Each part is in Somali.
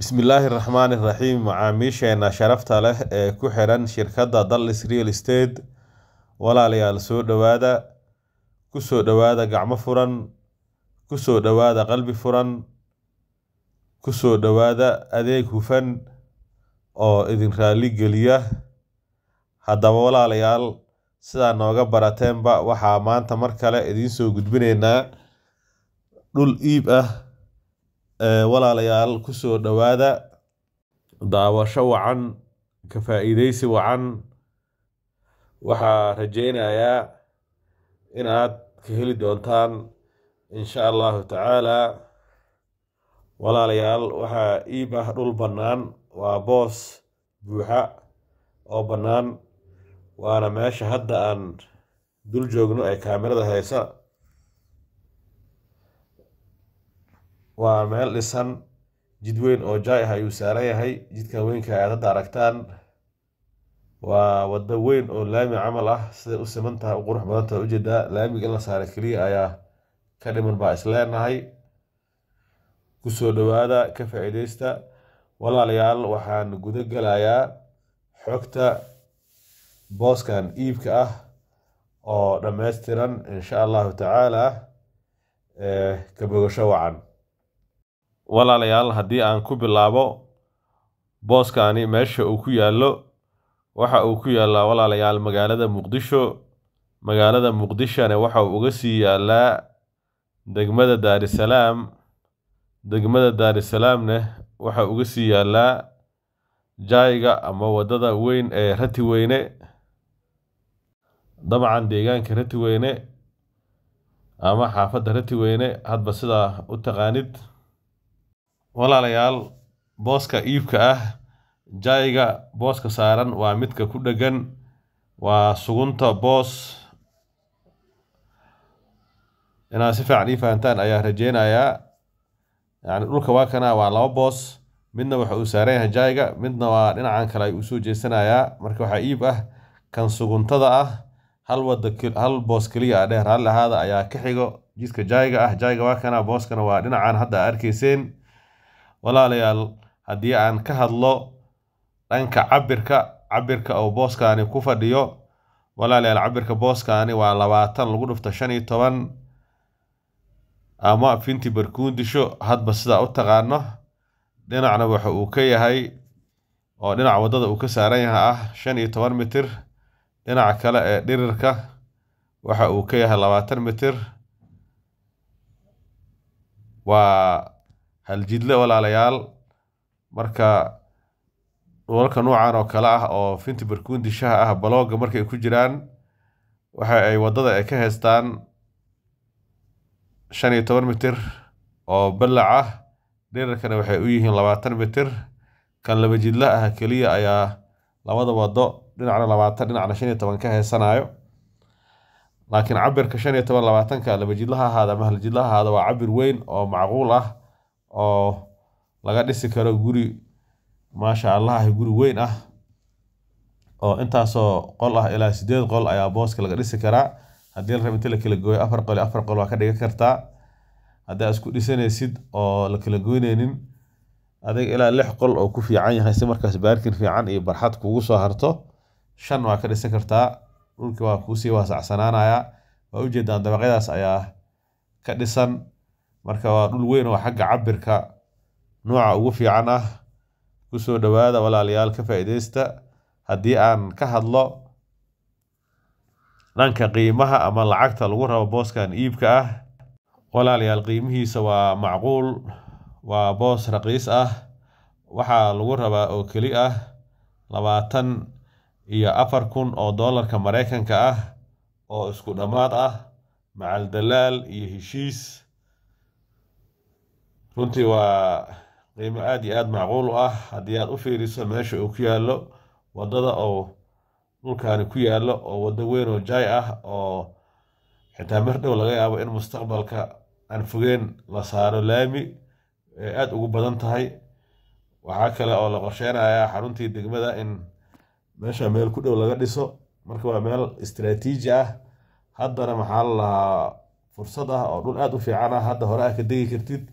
bismillaahi raxmaan iraxiim macaamiisheena sharafta leh ee ku xiran shirkadda dallis real estate walaalayaal soo dhowaada kusoo dhowaada gacmo furan kusoo dhowaada qalbi furan kusoo dhowaada adeeg hufan oo idin raalli geliya haddaba walaalayaal sidaa nooga barateenba waxaa maanta mar kale idiin soo gudbinaynaa dhul iib ah walaalayaal kusoo dhowaada daawasho wacan ka faa'iidaysi wacan waxaa rajaynayaa inaad ka heli doontaan insha allahu tacaalaa walaalayaal waxaa iib ah dhul bannaan waa boos buuxa oo bannaan waana meesha hadda aan dul joogno ee kaamirada haysa waa meel dhisan jid weyn oo jaay ah ayuu saaran yahay jidkan weynka aad hadda aragtaan waa wado weyn oo laami camal ah siday u siman simantaha u qurux badanta ujeedaa laamiga in la saara keliya ayaa ka dhiman baa isleenahay kusoo dhowaada ka faa-iideysta walaalayaal waxaan guda gelayaa xogta booskan iibka ah oo dhammaystiran insha allahu tacaala ka bogasho wacan walaalayaal haddii aan ku bilaabo booskaani meesha uu ku yaallo waxa uu ku yaallaa walaalayaal magaalada muqdisho magaalada muqdishona waxa uu uga sii yaallaa degmada daarisalaam degmada daarisalaamna waxa uga sii yaallaa jaayga ama waddada weyn ee ratiweyne dabcan deegaanka ratiweyne ama xaafadda ratiweyne hadba sidaa u taqaanid Walaalayaal, booska iibka ah jaayga booska saaran waa midka ku dheggan waa sugunta boos inaad si fiican ii fahantaan ayaa rajeynayaa yani dhulka waa kana waa laba boos midna waxa uu saaran yahay jaayga midna waa dhinacan kale ay usoo jeesanayaa marka waxaa iib ah kan suguntada ah hal wada hal boos keliya a dheer hal lahaada ayaa ka xigo jidka jaayga ah jayga waa kana booskana waa dhinacan hadda a arkayseen walaalayaal haddii aan ka hadlo dhanka cabirka cabirka oo booskaani ku fadhiyo walaalayaal cabirka booskaani waa labaatan lagu dhufto shan iyo toban ama finti barkuundisho hadba sidaa u taqaano dhinacna waxa uu ka yahay oo dhinaca waddada uu ka saaran yahay ah shan iyo toban mitir dhinaca kale ee dhirirka waxa uu ka yahay labaatan mitir waa haljidle walaalayaal marka dhulalka nuucan oo kale ah oo finti barkuundi shaha ah balooga markay ku jiraan waxa ay waddada ay ka haystaan shan iyo toban mitir oo ballac ah dhirarkana waxay u yihiin labaatan mitir kan laba jidla ah keliya ayaa labada waddo dhinacna labaatan dhinacna shan iyo toban ka haysanayo laakiin cabirka shan iyo toban labaatanka laba jidlaha ahaada ama haljidlaha ahaada waa cabir weyn oo macquul ah oo laga dhisi karo guri maasha allah guri weyn ah oo intaasoo qol ah ilaa sideed qol ayaa booska laga dhisi karaa haddii la raba inta la kala gooyo afar qol iyo afar qol waa ka dhigan kartaa haddaa isku dhisanaysid oo la kala goynaynin adag ilaa lix qol oo ku fiican yahay si markaas baarkin fiican iyo barxad kugu soo harto shan waa ka dhisan kartaa dhulkii waa kuusii waasacsanaanayaa waa ujeedaan dabaqyadaas ayaa ka dhisan marka waa dhul weyn oo xagga cabirka nooca ugu fiican ah kusoo dhowaada walaalayaal ka faa'iidaysta haddii aan ka hadlo dhanka qiimaha ama lacagta lagu rabo booskan iibka ah walaalayaal qiimihiisa waa macquul waa boos raqiis ah waxaa lagu rabaa oo keli ah labaatan iyo afar kun oo doolarka mareykanka ah oo isku dhammaad ah macal iyo heshiis runtii waa qiimo aada iyo aada macquul u ah haddii aad u fiiriso meesha uu ku yaallo waddada oo dhulkaani ku yaallo oo waddo weyn oo jaay ah oo xitaa mar dhow laga yaabo in mustaqbalka aan fogeen la saaro laami ee aada ugu badan tahay waxaa kale oo la qorsheynayaa xaruntii degmada in meesha meel ku dhow laga dhiso marka waa meel istraatiiji ah haddana maxaa la lahaa fursad ah oo dhul aada u fiican ah hadda hore ah ka degi kartid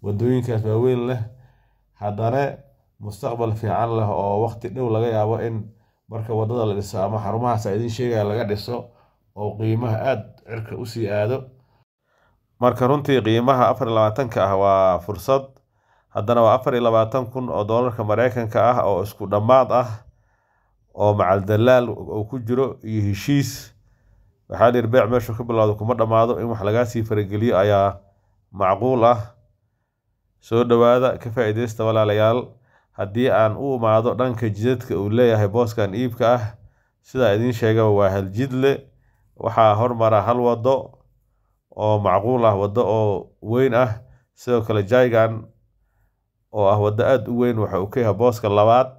waddooyinkaas waaweyn leh haddana mustaqbal fiican leh oo waqti dhow laga yaabo in marka waddada la dhiso ama xarumahaas a idiin sheegaya laga dhiso oo qiimaha aada cirka usii aado marka runtii qiimaha afar iyo labaatanka ah waa fursad haddana waa afar iyo labaatan kun oo doolarka mareykanka ah oo isku dhammaad ah oo macaldalaal uu ku jiro iyo heshiis waxaa dhir beec meeshu ka bilowda kuma dhammaado in wax lagaa sii farageliyo ayaa macquul ah soo dhowaada ka faa'iidaysta walaalayaal haddii aan u imaado dhanka jidadka uu leeyahay booskan iibka ah sidaa idiin sheegaba waa haljidle waxaa hormara hal waddo oo macquul ah waddo oo weyn ah sidoo kale jaigan oo ah waddo aada u weyn waxa uu ka yahay booska labaad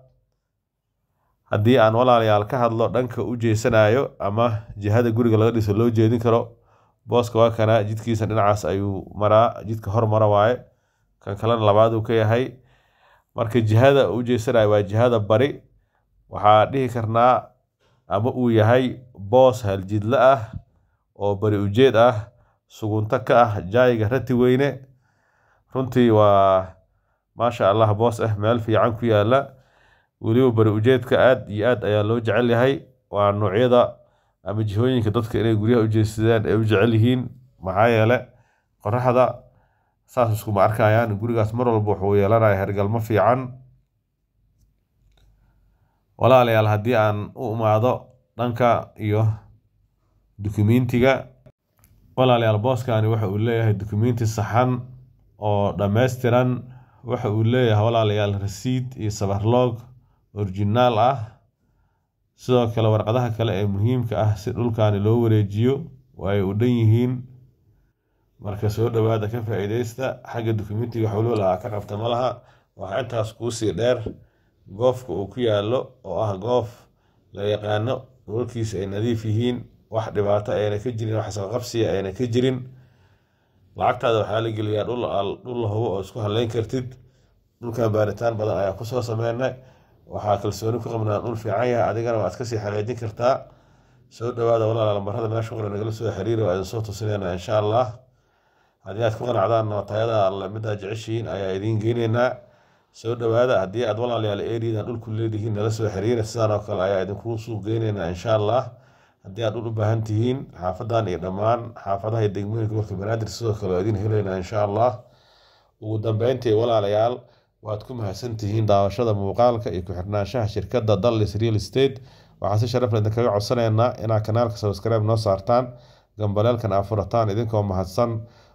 haddii aan walaalayaal ka hadlo dhanka u jeysanayo ama jihada guriga laga dhiso loo jeedin karo booska waa kanaa jidkiisa dhinacaas ayuu maraa jidka hormara waaye kan kalena labaad uu ka yahay marka jihada u jeesanayo waa jihada bari waxaa dhihi karnaa ama uu yahay boos haljidla ah oo bari ujeed ah sugunto ka ah jaayiga rati weyne runtii waa maasha allah boos ah meel fiican ku yaalla weliba bari ujeedka aad iyo aad ayaa loo jecel yahay waa noocyada ama jihooyinka dadka inay guryaha u jeesadaan ay u jecel yihiin maxaa yeele qoraxda saas iskuma arkayaan gurigaas mar walba wuxuu yeelanaya hergalmo fiican walaalayaal haddii aan u imaado dhanka iyo dukumentiga walaalayaal booskani waxa uu leeyahay dukumenti saxan oo dhammaystiran waxa uu leeyahay walaalayaal rasiid iyo sabarloog orijinaal ah sidoo kale warqadaha kale ee muhiimka ah si dhulkani loo wareejiyo oo ay u dhan yihiin marka soo dhawaada ka faa'iidaysta xagga dukumentiga xuluulaha ka qabta malaha laha waxaa intaas kuusii dheer goofka uu ku yaalo oo ah goof la yaqaano dhulalkiisa ay nadiif yihiin wax dhibaato ayna ka jirin wax isqaqabsiya ayna ka jirin lacagtaada waxaa la geliyaa dhul lahubo oo isku haleyn kartid dhulkan baaritaan badan ayaa kusoo sameynay waxaa kalsooni ku qabnaa dhul fiican yahay adigana waad kasii xaqiijin kartaa soo dhawaada walaala lambarada meesha qora nagala soo xiriira waa idinsoo tusineyna insha allah haddii aad ku qanacdaan tayada alle midaa ah jeceshihiin ayaa idiin geenaynaa soo dhowaada haddii aad walaalayaal eridan dhulku leedihiin nala soo xiriira sidaan oo kale ayaa idinkuu suuq geynaynaa insha allah haddii aad dhul u baahan tihiin xaafadan iyo dhammaan xaafadaha iyo degmooyinka warka banaadir sidoo kale oo helaynaa insha allah ugu dambeyntii walaalayaal waad ku mahadsan tihiin daawashada muuqaalka iyo ku-xirnaanshaha shirkadda dallis real estate waxaan si sharaf leh idinkaga codsanaynaa inaad kanaalka subscribe noo saartaan gambaleelkan aad furataan idinkoo mahadsan